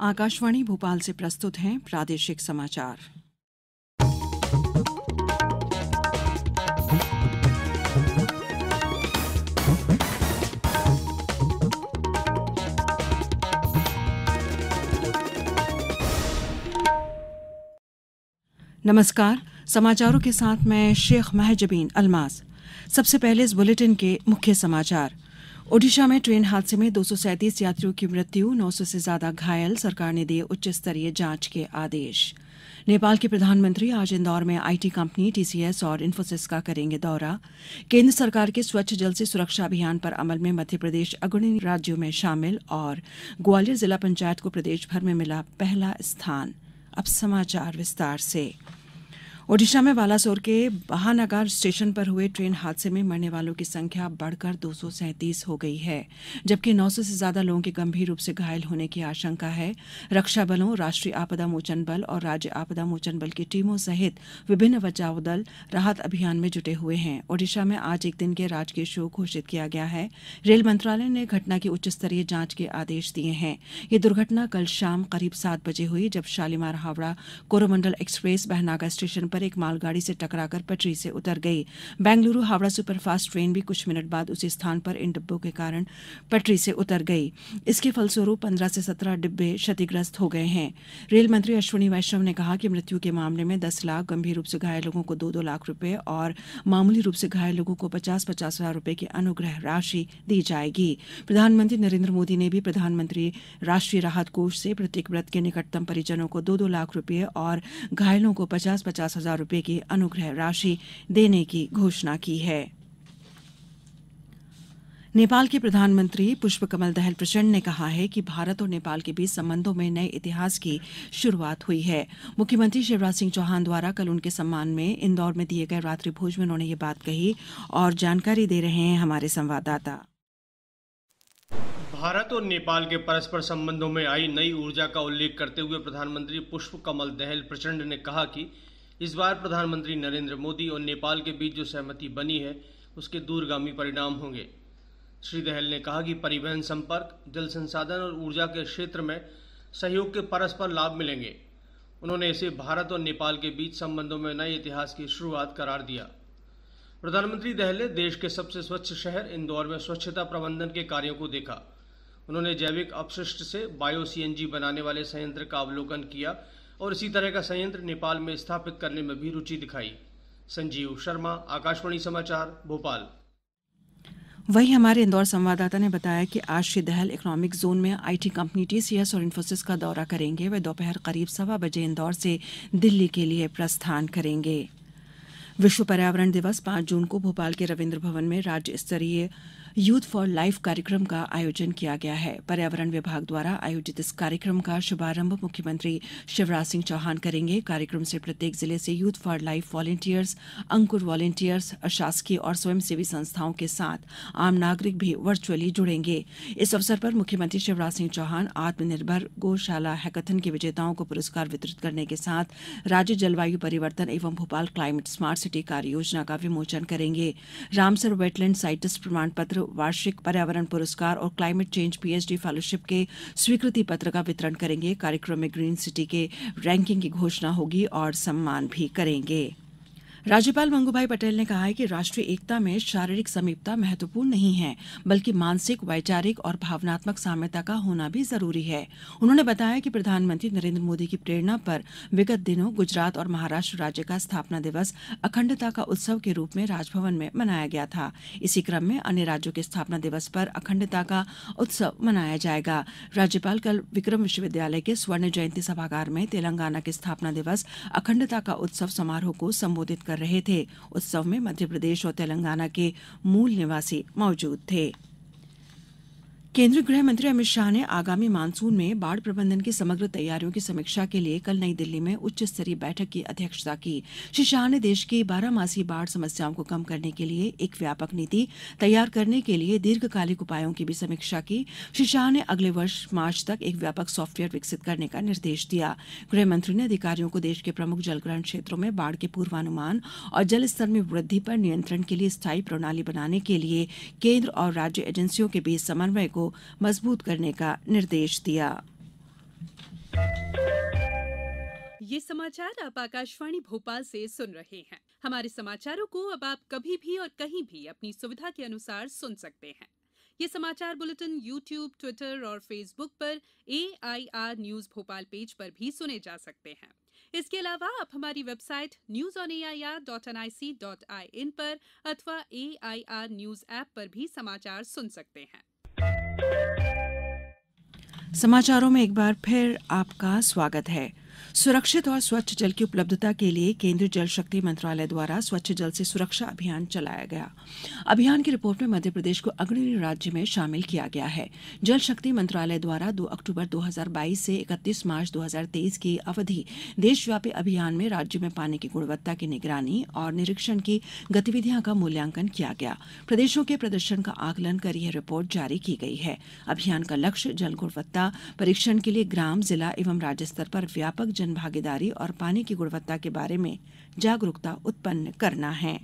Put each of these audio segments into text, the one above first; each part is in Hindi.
आकाशवाणी भोपाल से प्रस्तुत हैं प्रादेशिक समाचार नमस्कार समाचारों के साथ मैं शेख महजबीन अलमास सबसे पहले इस बुलेटिन के मुख्य समाचार ओडिशा में ट्रेन हादसे में दो यात्रियों की मृत्यु 900 से ज्यादा घायल सरकार ने दिए उच्च स्तरीय जांच के आदेश नेपाल के प्रधानमंत्री आज इंदौर में आईटी कंपनी टीसीएस और इन्फोसिस का करेंगे दौरा केंद्र सरकार के स्वच्छ जल से सुरक्षा अभियान पर अमल में मध्य प्रदेश अग्रणी राज्यों में शामिल और ग्वालियर जिला पंचायत को प्रदेश भर में मिला पहला स्थान अब समाचार विस्तार से ओडिशा में बालासोर के बहानगर स्टेशन पर हुए ट्रेन हादसे में मरने वालों की संख्या बढ़कर दो हो गई है जबकि 900 से ज्यादा लोगों के गंभीर रूप से घायल होने की आशंका है रक्षा बलों राष्ट्रीय आपदा मोचन बल और राज्य आपदा मोचन बल की टीमों सहित विभिन्न बचाव दल राहत अभियान में जुटे हुए हैं ओडिशा में आज एक दिन के राजकीय शोक घोषित किया गया है रेल मंत्रालय ने घटना की उच्च स्तरीय जांच के आदेश दिए हैं ये दुर्घटना कल शाम करीब सात बजे हुई जब शालीमार हावड़ा कोरोमंडल एक्सप्रेस बहनागा स्टेशन पर एक मालगाड़ी से टकराकर पटरी से उतर गई बेंगलुरु हावड़ा सुपरफास्ट ट्रेन भी कुछ मिनट बाद उसी स्थान पर इन डिब्बों के कारण पटरी से उतर गई इसके फलस्वरूप पंद्रह से सत्रह डिब्बे क्षतिग्रस्त हो गए हैं रेल मंत्री अश्विनी वैष्णव ने कहा कि मृत्यु के मामले में दस लाख गंभीर रूप से घायल लोगों को दो दो लाख रूपये और मामूली रूप से घायल लोगों को पचास पचास हजार रूपये की अनुग्रह राशि दी जाएगी प्रधानमंत्री नरेंद्र मोदी ने भी प्रधानमंत्री राष्ट्रीय राहत कोष से प्रत्येक व्रत के निकटतम परिजनों को दो दो लाख रूपये और घायलों को पचास पचास हजार रूपये की अनुग्रह राशि देने की घोषणा की है नेपाल के प्रधानमंत्री पुष्पकमल दहल प्रचंड ने कहा है कि भारत और नेपाल के बीच संबंधों में नए इतिहास की शुरुआत हुई है मुख्यमंत्री शिवराज सिंह चौहान द्वारा कल उनके सम्मान में इंदौर में दिए गए रात्रि भोज में उन्होंने ये बात कही और जानकारी दे रहे हैं हमारे संवाददाता भारत और नेपाल के परस्पर संबंधों में आई नई ऊर्जा का उल्लेख करते हुए प्रधानमंत्री पुष्प कमल दहल प्रचंड ने कहा कि इस बार प्रधानमंत्री नरेंद्र मोदी और नेपाल के बीच जो सहमति बनी है उसके दूरगामी परिणाम होंगे श्री दहल ने कहा कि परिवहन संपर्क जल संसाधन और ऊर्जा के क्षेत्र में सहयोग के परस्पर लाभ मिलेंगे उन्होंने इसे भारत और नेपाल के बीच संबंधों में नए इतिहास की शुरुआत करार दिया प्रधानमंत्री दहल ने देश के सबसे स्वच्छ शहर इंदौर में स्वच्छता प्रबंधन के कार्यों को देखा उन्होंने जैविक अपशिष्ट से बायो सीएनजी बनाने वाले संयंत्र का अवलोकन किया और इसी तरह का संयंत्र नेपाल में स्थापित करने में भी रुचि दिखाई संजीव शर्मा आकाशवाणी समाचार भोपाल वहीं हमारे इंदौर संवाददाता ने बताया कि आज श्री दहल इकोनॉमिक जोन में आईटी कंपनी टीसीएस और इन्फोसिस का दौरा करेंगे वे दोपहर करीब सवा बजे इंदौर से दिल्ली के लिए प्रस्थान करेंगे विश्व पर्यावरण दिवस पांच जून को भोपाल के रविन्द्र भवन में राज्य स्तरीय यूथ फॉर लाइफ कार्यक्रम का आयोजन किया गया है पर्यावरण विभाग द्वारा आयोजित इस कार्यक्रम का शुभारंभ मुख्यमंत्री शिवराज सिंह चौहान करेंगे कार्यक्रम से प्रत्येक जिले से youth for life volunteers Ankur volunteers अशासकीय और स्वयंसेवी संस्थाओं के साथ आम नागरिक भी वर्चुअली जुड़ेंगे इस अवसर पर मुख्यमंत्री शिवराज सिंह चौहान आत्मनिर्भर गौशाला हैकाथन के विजेताओं को पुरस्कार वितरित करने के साथ राज्य जलवायु परिवर्तन एवं भोपाल क्लाइमेट स्मार्ट सिटी कार्य योजना का विमोचन करेंगे रामसर वेटलैंड साइटस प्रमाण पत्र वार्षिक पर्यावरण पुरस्कार और क्लाइमेट चेंज पीएचडी फेलोशिप के स्वीकृति पत्र का वितरण करेंगे कार्यक्रम में ग्रीन सिटी के रैंकिंग की घोषणा होगी और सम्मान भी करेंगे राज्यपाल मंगूभाई पटेल ने कहा है कि राष्ट्रीय एकता में शारीरिक समीपता महत्वपूर्ण नहीं है बल्कि मानसिक वैचारिक और भावनात्मक साम्यता का होना भी जरूरी है उन्होंने बताया कि प्रधानमंत्री नरेंद्र मोदी की प्रेरणा पर विगत दिनों गुजरात और महाराष्ट्र राज्य का स्थापना दिवस अखंडता का उत्सव के रूप में राजभवन में मनाया गया था इसी क्रम में अन्य राज्यों के स्थापना दिवस पर अखंडता का उत्सव मनाया जाएगा राज्यपाल कल विक्रम विश्वविद्यालय के स्वर्ण जयंती सभागार में तेलंगाना के स्थापना दिवस अखंडता का उत्सव समारोह को संबोधित कर कर रहे थे उत्सव में मध्य प्रदेश और तेलंगाना के मूल निवासी मौजूद थे केंद्रीय गृह मंत्री अमित शाह ने आगामी मानसून में बाढ़ प्रबंधन की समग्र तैयारियों की समीक्षा के लिए कल नई दिल्ली में उच्च स्तरीय बैठक की अध्यक्षता की श्री शाह ने देश की बारहमासी बाढ़ समस्याओं को कम करने के लिए एक व्यापक नीति तैयार करने के लिए दीर्घकालिक उपायों की भी समीक्षा की श्री शाह ने अगले वर्ष मार्च तक एक व्यापक सॉफ्टवेयर विकसित करने का निर्देश दिया गृह मंत्री ने अधिकारियों को देश के प्रमुख जलग्रहण क्षेत्रों में बाढ़ के पूर्वानुमान और जल स्तर में वृद्धि पर नियंत्रण के लिए स्थायी प्रणाली बनाने के लिए केंद्र और राज्य एजेंसियों के बीच समन्वय को को मजबूत करने का निर्देश दिया ये समाचार आप आकाशवाणी भोपाल से सुन रहे हैं हमारे समाचारों को अब आप कभी भी और कहीं भी अपनी सुविधा के अनुसार सुन सकते हैं ये समाचार बुलेटिन यूट्यूब ट्विटर और फेसबुक पर A I R news Bhopal page पर भी सुने जा सकते हैं इसके अलावा आप हमारी website news on A I R dot N I C dot I N पर अथवा A I R news app पर भी समाचार सुन सकते हैं समाचारों में एक बार फिर आपका स्वागत है सुरक्षित और स्वच्छ जल की उपलब्धता के लिए केंद्रीय जल शक्ति मंत्रालय द्वारा स्वच्छ जल से सुरक्षा अभियान चलाया गया अभियान की रिपोर्ट में मध्य प्रदेश को अग्रणी राज्य में शामिल किया गया है जल शक्ति मंत्रालय द्वारा 2 अक्टूबर 2022 से 31 मार्च 2023 की अवधि देशव्यापी अभियान में राज्य में पानी की गुणवत्ता की निगरानी और निरीक्षण की गतिविधियां का मूल्यांकन किया गया प्रदेशों के प्रदर्शन का आकलन कर यह रिपोर्ट जारी की गई है अभियान का लक्ष्य जल गुणवत्ता परीक्षण के लिए ग्राम जिला एवं राज्य स्तर पर व्यापक जनभागीदारी और पानी की गुणवत्ता के बारे में जागरूकता उत्पन्न करना है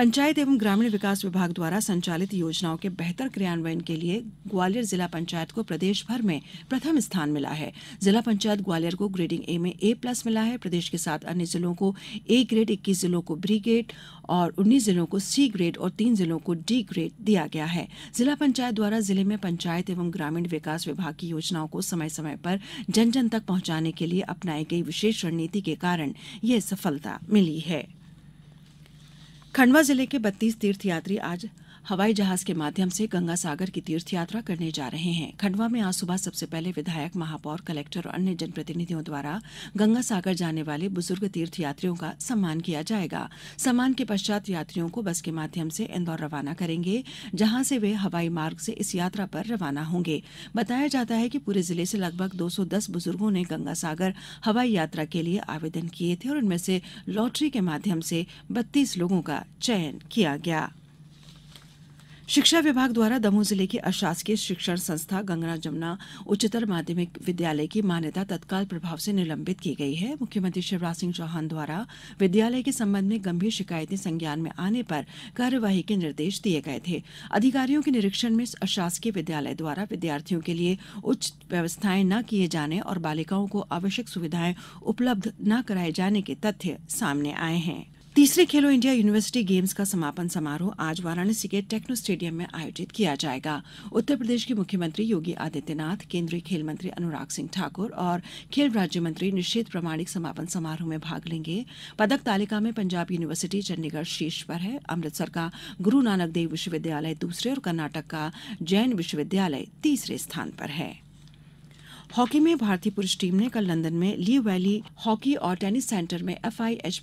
पंचायत एवं ग्रामीण विकास विभाग द्वारा संचालित योजनाओं के बेहतर क्रियान्वयन के लिए ग्वालियर जिला पंचायत को प्रदेश भर में प्रथम स्थान मिला है जिला पंचायत ग्वालियर को ग्रेडिंग ए में ए प्लस मिला है प्रदेश के साथ अन्य जिलों को ए ग्रेड इक्कीस जिलों को ब्री ग्रेड और उन्नीस जिलों को सी ग्रेड और तीन जिलों को डी ग्रेड दिया गया है जिला पंचायत द्वारा जिले में पंचायत एवं ग्रामीण विकास विभाग की योजनाओं को समय समय पर जन जन तक पहुंचाने के लिए अपनाई गई विशेष रणनीति के कारण यह सफलता मिली है खंडवा जिले के बत्तीस तीर्थयात्री आज हवाई जहाज के माध्यम से गंगा सागर की तीर्थ यात्रा करने जा रहे हैं खंडवा में आज सुबह सबसे पहले विधायक महापौर कलेक्टर और अन्य जनप्रतिनिधियों द्वारा गंगा सागर जाने वाले बुजुर्ग तीर्थ यात्रियों का सम्मान किया जाएगा सम्मान के पश्चात यात्रियों को बस के माध्यम से इंदौर रवाना करेंगे जहां से वे हवाई मार्ग से इस यात्रा पर रवाना होंगे बताया जाता है कि पूरे जिले से लगभग दो सौ ने गंगा सागर हवाई यात्रा के लिए आवेदन किए थे और उनमें से लॉटरी के माध्यम से बत्तीस लोगों का चयन किया गया शिक्षा विभाग द्वारा दमोह जिले की अशासकीय शिक्षण संस्था गंगना जमुना उच्चतर माध्यमिक विद्यालय की मान्यता तत्काल प्रभाव से निलंबित की गई है मुख्यमंत्री शिवराज सिंह चौहान द्वारा विद्यालय के संबंध में गंभीर शिकायतें संज्ञान में आने पर कार्यवाही के निर्देश दिए गए थे अधिकारियों के निरीक्षण में अशासकीय विद्यालय द्वारा विद्यार्थियों के लिए उच्च व्यवस्थाएं न किए जाने और बालिकाओं को आवश्यक सुविधाएं उपलब्ध न कराए जाने के तथ्य सामने आए हैं तीसरे खेलो इंडिया यूनिवर्सिटी गेम्स का समापन समारोह आज वाराणसी के टेक्नो स्टेडियम में आयोजित किया जाएगा उत्तर प्रदेश के मुख्यमंत्री योगी आदित्यनाथ केंद्रीय खेल मंत्री अनुराग सिंह ठाकुर और खेल राज्य मंत्री निश्चित प्रमाणिक समापन समारोह में भाग लेंगे पदक तालिका में पंजाब यूनिवर्सिटी चंडीगढ़ शीर्ष पर है अमृतसर का गुरु नानक देव विश्वविद्यालय दूसरे और कर्नाटक का जैन विश्वविद्यालय तीसरे स्थान पर है हॉकी में भारतीय पुरुष टीम ने कल लंदन में ली वैली हॉकी और टेनिस सेंटर में एफ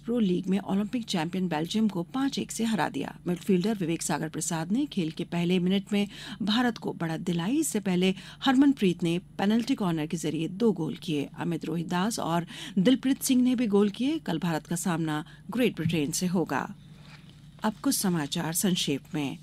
प्रो लीग में ओलंपिक चैंपियन बेल्जियम को पांच एक से हरा दिया मिडफील्डर विवेक सागर प्रसाद ने खेल के पहले मिनट में भारत को बढ़त दिलाई इससे पहले हरमनप्रीत ने पेनल्टी कॉर्नर के जरिए दो गोल किए अमित दास और दिलप्रीत सिंह ने भी गोल किए कल भारत का सामना ग्रेट ब्रिटेन से होगा अब कुछ समाचार संक्षेप में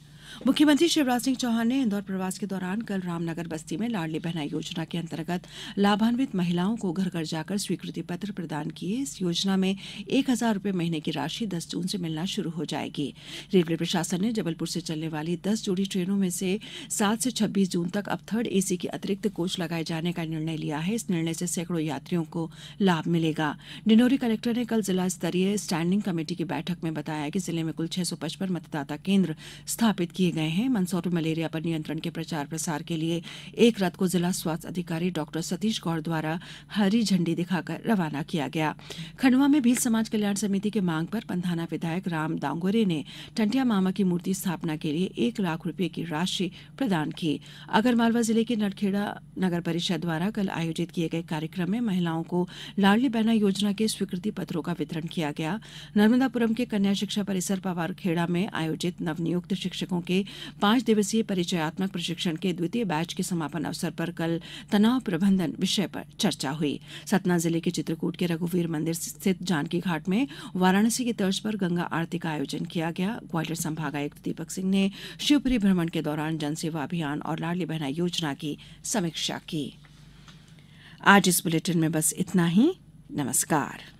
मुख्यमंत्री शिवराज सिंह चौहान ने इंदौर प्रवास के दौरान कल रामनगर बस्ती में लाडली बहना योजना के अंतर्गत लाभान्वित महिलाओं को घर घर जाकर स्वीकृति पत्र प्रदान किए इस योजना में एक हजार रूपये महीने की राशि दस जून से मिलना शुरू हो जाएगी रेलवे प्रशासन ने जबलपुर से चलने वाली दस जोड़ी ट्रेनों में से सात से छब्बीस जून तक अब थर्ड एसी के अतिरिक्त कोच लगाए जाने का निर्णय लिया है इस निर्णय से सैकड़ों यात्रियों को लाभ मिलेगा डिंडोरी कलेक्टर ने कल जिला स्तरीय स्टैंडिंग कमेटी की बैठक में बताया कि जिले में कुल छह मतदाता केंद्र स्थापित किए किए गए हैं मंदसौर में मलेरिया पर नियंत्रण के प्रचार प्रसार के लिए एक रथ को जिला स्वास्थ्य अधिकारी डॉक्टर सतीश गौर द्वारा हरी झंडी दिखाकर रवाना किया गया खंडवा में भील समाज कल्याण समिति के मांग पर पंथाना विधायक राम दांगोरे ने टंटिया मामा की मूर्ति स्थापना के लिए एक लाख रूपये की राशि प्रदान की आगरमालवा जिले के नरखेड़ा नगर परिषद द्वारा कल आयोजित किए गए कार्यक्रम में महिलाओं को लाडली बहना योजना के स्वीकृति पत्रों का वितरण किया गया नर्मदापुरम के कन्या शिक्षा परिसर पवारखेड़ा में आयोजित नवनियुक्त शिक्षकों के के पांच दिवसीय परिचयात्मक प्रशिक्षण के द्वितीय बैच के समापन अवसर पर कल तनाव प्रबंधन विषय पर चर्चा हुई सतना जिले के चित्रकूट के रघुवीर मंदिर स्थित जानकी घाट में वाराणसी की तर्ज पर गंगा आरती का आयोजन किया गया ग्वालियर संभागायुक्त दीपक सिंह ने शिवपुरी भ्रमण के दौरान जनसेवा अभियान और लाडली बहना योजना की समीक्षा की आज इस बुलेटिन में बस इतना ही नमस्कार